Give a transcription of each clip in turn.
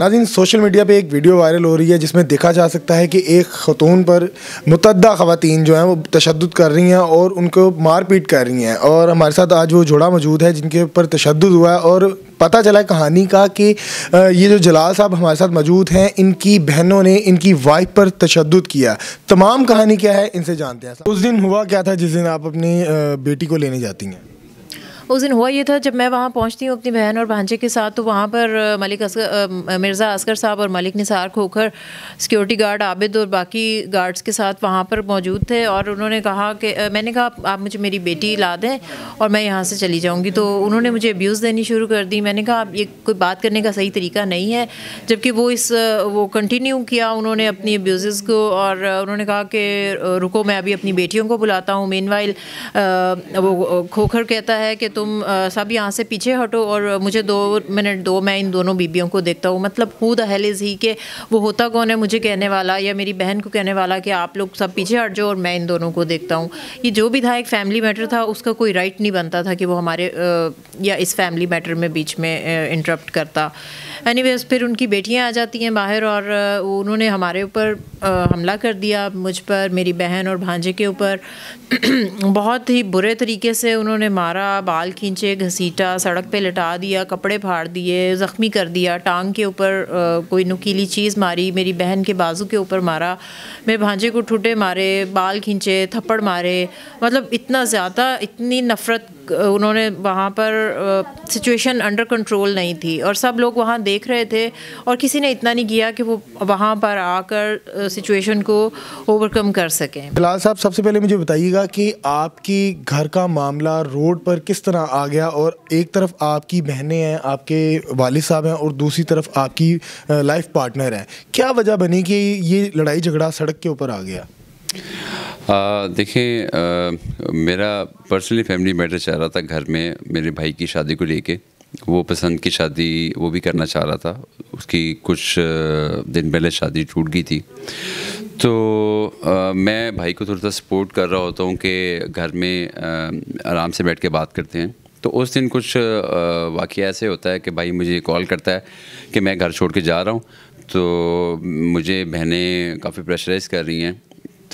नाजिन social media पे एक video viral हो रही है जिसमें देखा जा सकता है कि एक ख़तून पर मुतदा ख़वान जो हैं वो तशद कर रही हैं और उनको मार पीट कर रही हैं और हमारे साथ आज वो जोड़ा मौजूद है जिनके ऊपर तशद हुआ है और पता चला है कहानी का कि ये जो जलाल साहब हमारे साथ मौजूद हैं इनकी बहनों ने इनकी वाइफ पर तशद किया तमाम कहानी क्या है इनसे जानते हैं उस दिन हुआ क्या था जिस दिन आप अपनी बेटी को लेने जाती हैं उस दिन हुआ ये था जब मैं वहाँ पहुँचती हूँ अपनी बहन और भांजे के साथ तो वहाँ पर मलिक असगर मिर्ज़ा असगर साहब और मलिक निसार खोखर सिक्योरिटी गार्ड आबिद और बाकी गार्ड्स के साथ वहाँ पर मौजूद थे और उन्होंने कहा कि मैंने कहा आप मुझे मेरी बेटी ला दें और मैं यहाँ से चली जाऊँगी तो उन्होंने मुझे अब्यूज़ देनी शुरू कर दी मैंने कहा आप ये कोई बात करने का सही तरीका नहीं है जबकि वो इस वो कंटिन्यू किया उन्होंने अपनी अब्यूज़ को और उन्होंने कहा कि रुको मैं अभी अपनी बेटियों को बुलाता हूँ मेन वो खोखर कहता है कि तुम सब यहाँ से पीछे हटो और मुझे दो मिनट दो मैं इन दोनों बीबियों को देखता हूँ मतलब who the hell is he के वो होता कौन है मुझे कहने वाला या मेरी बहन को कहने वाला कि आप लोग सब पीछे हट जाओ और मैं इन दोनों को देखता हूँ ये जो भी था एक फैमिली मैटर था उसका कोई राइट नहीं बनता था कि वो हमारे या इस फैमिली मैटर में बीच में इंटरप्ट करता एनी फिर उनकी बेटियाँ आ जाती हैं बाहर और उन्होंने हमारे ऊपर हमला कर दिया मुझ पर मेरी बहन और भांजे के ऊपर बहुत ही बुरे तरीके से उन्होंने मारा बाल बाल खींचे घसीटा सड़क पे लटा दिया कपड़े फाड़ दिए ज़ख्मी कर दिया टांग के ऊपर कोई नुकीली चीज़ मारी मेरी बहन के बाजू के ऊपर मारा मेरे भांजे को ठूटे मारे बाल खींचे थप्पड़ मारे मतलब इतना ज़्यादा इतनी नफ़रत उन्होंने वहाँ पर सिचुएशन अंडर कंट्रोल नहीं थी और सब लोग वहाँ देख रहे थे और किसी ने इतना नहीं किया कि वो वहाँ पर आकर सिचुएशन को ओवरकम कर सकें बिलाल साहब सबसे पहले मुझे बताइएगा कि आपकी घर का मामला रोड पर किस तरह आ गया और एक तरफ आपकी बहनें हैं आपके वाल साहब हैं और दूसरी तरफ आपकी लाइफ पार्टनर हैं क्या वजह बनी कि ये लड़ाई झगड़ा सड़क के ऊपर आ गया देखें मेरा पर्सनली फैमिली मैटर चाह रहा था घर में मेरे भाई की शादी को लेके वो पसंद की शादी वो भी करना चाह रहा था उसकी कुछ दिन पहले शादी टूट गई थी तो आ, मैं भाई को थोड़ा सा सपोर्ट कर रहा होता हूँ कि घर में आ, आराम से बैठ के बात करते हैं तो उस दिन कुछ वाक़ ऐसे होता है कि भाई मुझे कॉल करता है कि मैं घर छोड़ के जा रहा हूँ तो मुझे बहनें काफ़ी प्रेशराइज़ कर रही हैं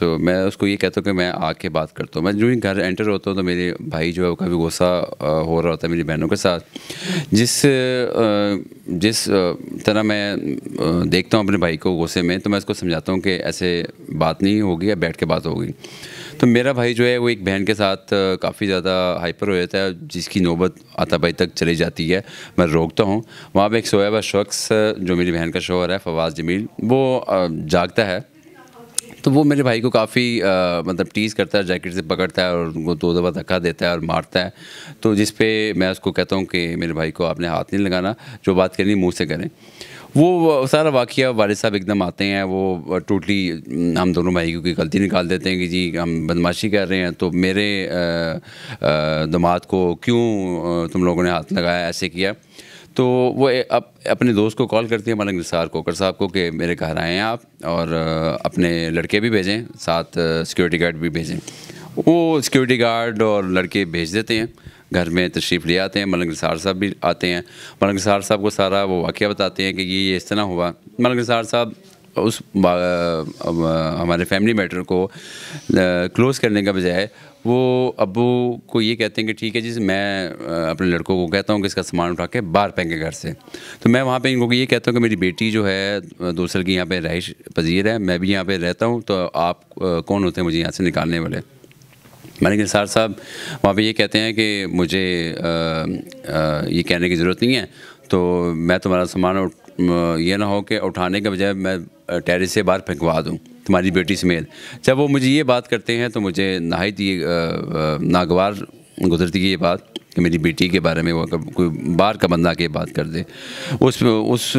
तो मैं उसको ये कहता हूँ कि मैं आके बात करता हूँ मैं जो ही घर एंटर होता हूँ तो मेरे भाई जो है वो काफ़ी गुस्सा हो रहा होता है मेरी बहनों के साथ जिस जिस तरह मैं देखता हूँ अपने भाई को गुस्से में तो मैं उसको समझाता हूँ कि ऐसे बात नहीं होगी या बैठ के बात होगी तो मेरा भाई जो है वो एक बहन के साथ काफ़ी ज़्यादा हाइपर हो जाता है जिसकी नौबत आता भाई तक चली जाती है मैं रोकता हूँ वहाँ पर एक हुआ शख्स जो मेरी बहन का शोहर है फवाज जमील वो जागता है तो वो मेरे भाई को काफ़ी मतलब टीज़ करता है जैकेट से पकड़ता है और उनको दो दफ़ा धक्का देता है और मारता है तो जिस पे मैं उसको कहता हूँ कि मेरे भाई को आपने हाथ नहीं लगाना जो बात करनी मुँह से करें वो सारा वाक़ वालद साहब एकदम आते हैं वो टोटली हम दोनों भाइयों की गलती निकाल देते हैं कि जी हम बदमाशी कर रहे हैं तो मेरे दामाद को क्यों तुम लोगों ने हाथ लगाया ऐसे किया तो वो अप, अपने दोस्त को कॉल करती है मलंग निसार कोकर साहब को कि मेरे घर आए आप और अपने लड़के भी भेजें साथ सिक्योरिटी गार्ड भी भेजें वो सिक्योरिटी गार्ड और लड़के भेज देते हैं घर में तशरीफ़ ले आते हैं मलंग निसार साहब भी आते हैं मलंग निसार साहब को सारा वो वाक़ बताते हैं कि ये इस तरह हुआ मलंग निसार साहब उस हमारे फैमिली मैटर को क्लोज़ करने का बजाय वो अबू को ये कहते हैं कि ठीक है जी मैं अपने लड़कों को कहता हूँ कि इसका सामान उठा के बाहर पहेंगे घर से तो मैं वहाँ पे इनको ये कहता हूँ कि मेरी बेटी जो है दो साल की यहाँ पे रहश पजीर है मैं भी यहाँ पे रहता हूँ तो आप कौन होते हैं मुझे यहाँ से निकालने वाले मैंने सार साहब वहाँ पर ये कहते हैं कि मुझे आ, आ, ये कहने की ज़रूरत नहीं है तो मैं तुम्हारा सामान ये ना हो कि उठाने के बजाय मैं टेरिस से बाहर फेंकवा दूँ तुम्हारी बेटी समेत जब वो मुझे ये बात करते हैं तो मुझे नहायत ये नागवार गुजरती है ये बात कि मेरी बेटी के बारे में वो कोई बाहर का बंदा के बात कर दे उस उस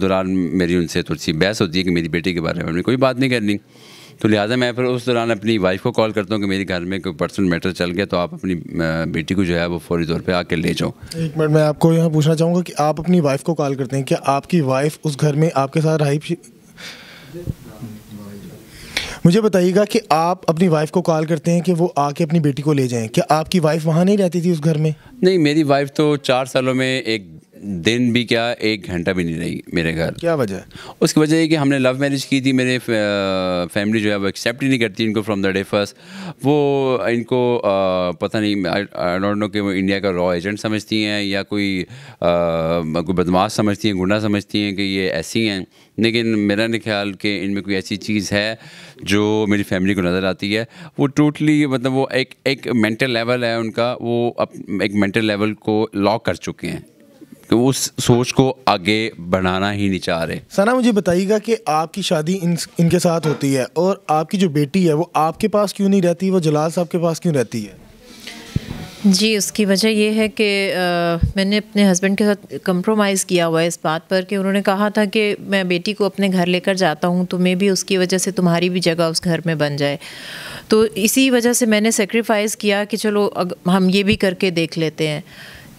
दौरान मेरी उनसे थोड़ी सी बहस होती है कि मेरी बेटी के बारे में कोई बात नहीं करनी तो लिहाजा मैं फिर उस दौरान अपनी वाइफ को कॉल करता हूँ कि मेरे घर में कोई पर्सनल मैटर चल गया तो आप अपनी बेटी को जो है वो फौरी तौर पे आके ले जाओ एक मिनट मैं आपको यहाँ पूछना चाहूँगा कि आप अपनी वाइफ को कॉल करते हैं क्या आपकी वाइफ उस घर में आपके साथ रही मुझे बताइएगा कि आप अपनी वाइफ को कॉल करते हैं कि वो आके अपनी बेटी को ले जाएं क्या आपकी वाइफ वहाँ नहीं रहती थी उस घर में नहीं मेरी वाइफ तो चार सालों में एक दिन भी क्या एक घंटा भी नहीं रही मेरे घर क्या वजह उसकी वजह ये कि हमने लव मैरिज की थी मेरे फैमिली जो है वो एक्सेप्ट ही नहीं करती इनको फ्रॉम द डे फर्स्ट वो इनको पता नहीं आई डोंट नो कि वो इंडिया का रॉ एजेंट समझती हैं या कोई कोई बदमाश समझती हैं गुंडा समझती हैं कि ये ऐसी हैं लेकिन मेरा नहीं ख्याल कि इनमें कोई ऐसी चीज़ है जो मेरी फैमिली को नज़र आती है वो टोटली मतलब वो एक एक मेंटल लेवल है उनका वो अप, एक मेंटल लेवल को लॉक कर चुके हैं उस सोच को आगे बढ़ाना ही नहीं चाह रहे सना मुझे बताइएगा कि आपकी शादी इन इनके साथ होती है और आपकी जो बेटी है वो आपके पास क्यों नहीं रहती वो जलाल साहब के पास क्यों रहती है जी उसकी वजह यह है कि मैंने अपने हस्बैंड के साथ कंप्रोमाइज़ किया हुआ है इस बात पर कि उन्होंने कहा था कि मैं बेटी को अपने घर लेकर जाता हूँ तो मे भी उसकी वजह से तुम्हारी भी जगह उस घर में बन जाए तो इसी वजह से मैंने सेक्रीफाइस किया कि चलो अग, हम ये भी करके देख लेते हैं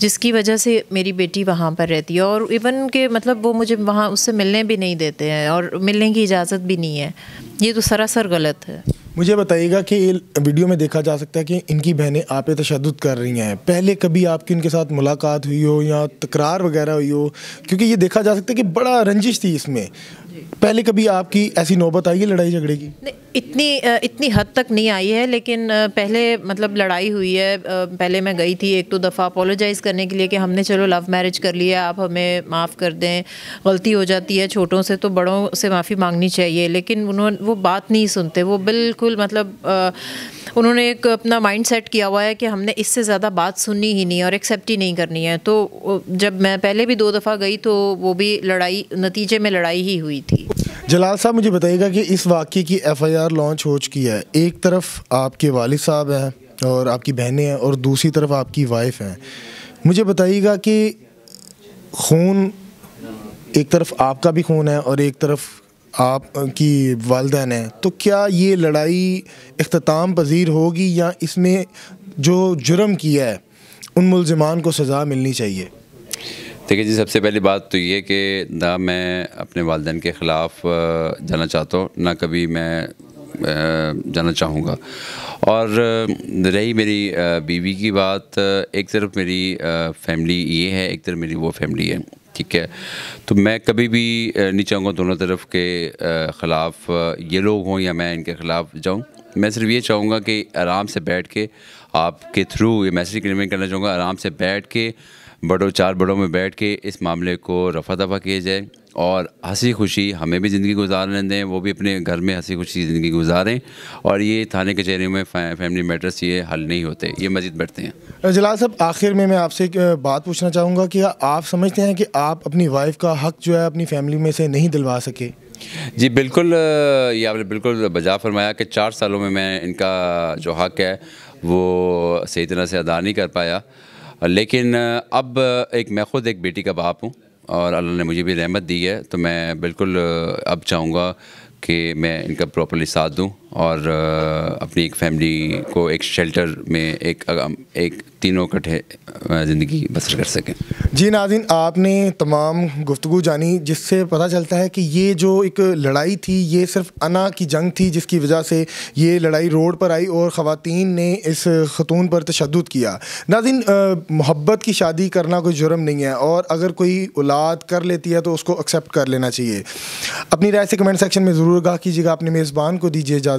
जिसकी वजह से मेरी बेटी वहाँ पर रहती है और इवन के मतलब वो मुझे वहाँ उससे मिलने भी नहीं देते हैं और मिलने की इजाज़त भी नहीं है ये तो सरासर गलत है मुझे बताइएगा कि वीडियो में देखा जा सकता है कि इनकी बहनें आप तशद कर रही हैं पहले कभी आपकी उनके साथ मुलाकात हुई हो या तकरार वगैरह हुई हो क्योंकि ये देखा जा सकता है कि बड़ा रंजिश थी इसमें पहले कभी आपकी ऐसी नौबत आई है लड़ाई झगड़े की इतनी इतनी हद तक नहीं आई है लेकिन पहले मतलब लड़ाई हुई है पहले मैं गई थी एक दो तो दफ़ा अपोलोजाइज़ करने के लिए कि हमने चलो लव मैरिज कर लिया आप हमें माफ़ कर दें गलती हो जाती है छोटों से तो बड़ों से माफ़ी मांगनी चाहिए लेकिन उन्होंने वो बात नहीं सुनते वो बिल्कुल मतलब उन्होंने एक अपना माइंड सेट किया हुआ है कि हमने इससे ज़्यादा बात सुननी ही नहीं और एक्सेप्ट ही नहीं करनी है तो जब मैं पहले भी दो दफ़ा गई तो वो भी लड़ाई नतीजे में लड़ाई ही हुई हुई थी जलाल साहब मुझे बताइएगा कि इस वाक्य की एफआईआर लॉन्च हो चुकी है एक तरफ आपके वाल साहब हैं और आपकी बहनें हैं और दूसरी तरफ आपकी वाइफ हैं मुझे बताइएगा कि खून एक तरफ आपका भी खून है और एक तरफ आप की वालदेन हैं तो क्या ये लड़ाई अख्ताम पजीर होगी या इसमें जो जुर्म किया है उन मुलजमान को सज़ा मिलनी चाहिए देखिए जी सबसे पहली बात तो ये कि ना मैं अपने वालदेन के ख़िलाफ़ जाना चाहता हूँ ना कभी मैं जाना चाहूँगा और रही मेरी बीवी की बात एक तरफ मेरी फैमिली ये है एक तरफ मेरी वो फैमिली है ठीक है तो मैं कभी भी नहीं चाहूँगा दोनों तरफ के ख़िलाफ़ ये लोग हों या मैं इनके ख़िलाफ़ जाऊँ मैं सिर्फ ये चाहूँगा कि आराम से बैठ के आपके थ्रू ये मैसेज कन्वे करना चाहूँगा आराम से बैठ के बड़ों चार बड़ों में बैठ के इस मामले को रफा दफा किया जाए और हंसी खुशी हमें भी ज़िंदगी गुजारने दें वो भी अपने घर में हंसी खुशी ज़िंदगी गुजारें और ये थाने कचहरी में फै, फैमिली मैटर्स ये हल नहीं होते ये मज़ीद बढ़ते हैं जलाल साहब आखिर में मैं आपसे एक बात पूछना चाहूँगा कि आप समझते हैं कि आप अपनी वाइफ का हक जो है अपनी फैमिली में से नहीं दिलवा सके जी बिल्कुल ये आपने बिल्कुल बजा फरमाया कि चार सालों में मैं इनका जो हक है वो सही तरह से अदा नहीं कर पाया लेकिन अब एक मैं ख़ुद एक बेटी का बाप हूँ और अल्लाह ने मुझे भी रहमत दी है तो मैं बिल्कुल अब चाहूँगा कि मैं इनका प्रॉपरली साथ दूँ और अपनी एक फैमिली को एक शेल्टर में एक एक तीनों कटे ज़िंदगी बसर कर सकें जी नाजिन आपने तमाम गुफ्तु जानी जिससे पता चलता है कि ये जो एक लड़ाई थी ये सिर्फ अना की जंग थी जिसकी वजह से ये लड़ाई रोड पर आई और ख़वान ने इस खतून पर तशद किया नाजिन मोहब्बत की शादी करना कोई जुर्म नहीं है और अगर कोई औलाद कर लेती है तो उसको एक्सेप्ट कर लेना चाहिए अपनी राय से कमेंट सेक्शन में ज़रूर आगाह कीजिएगा अपने मेज़बान को दीजिए इजाज़त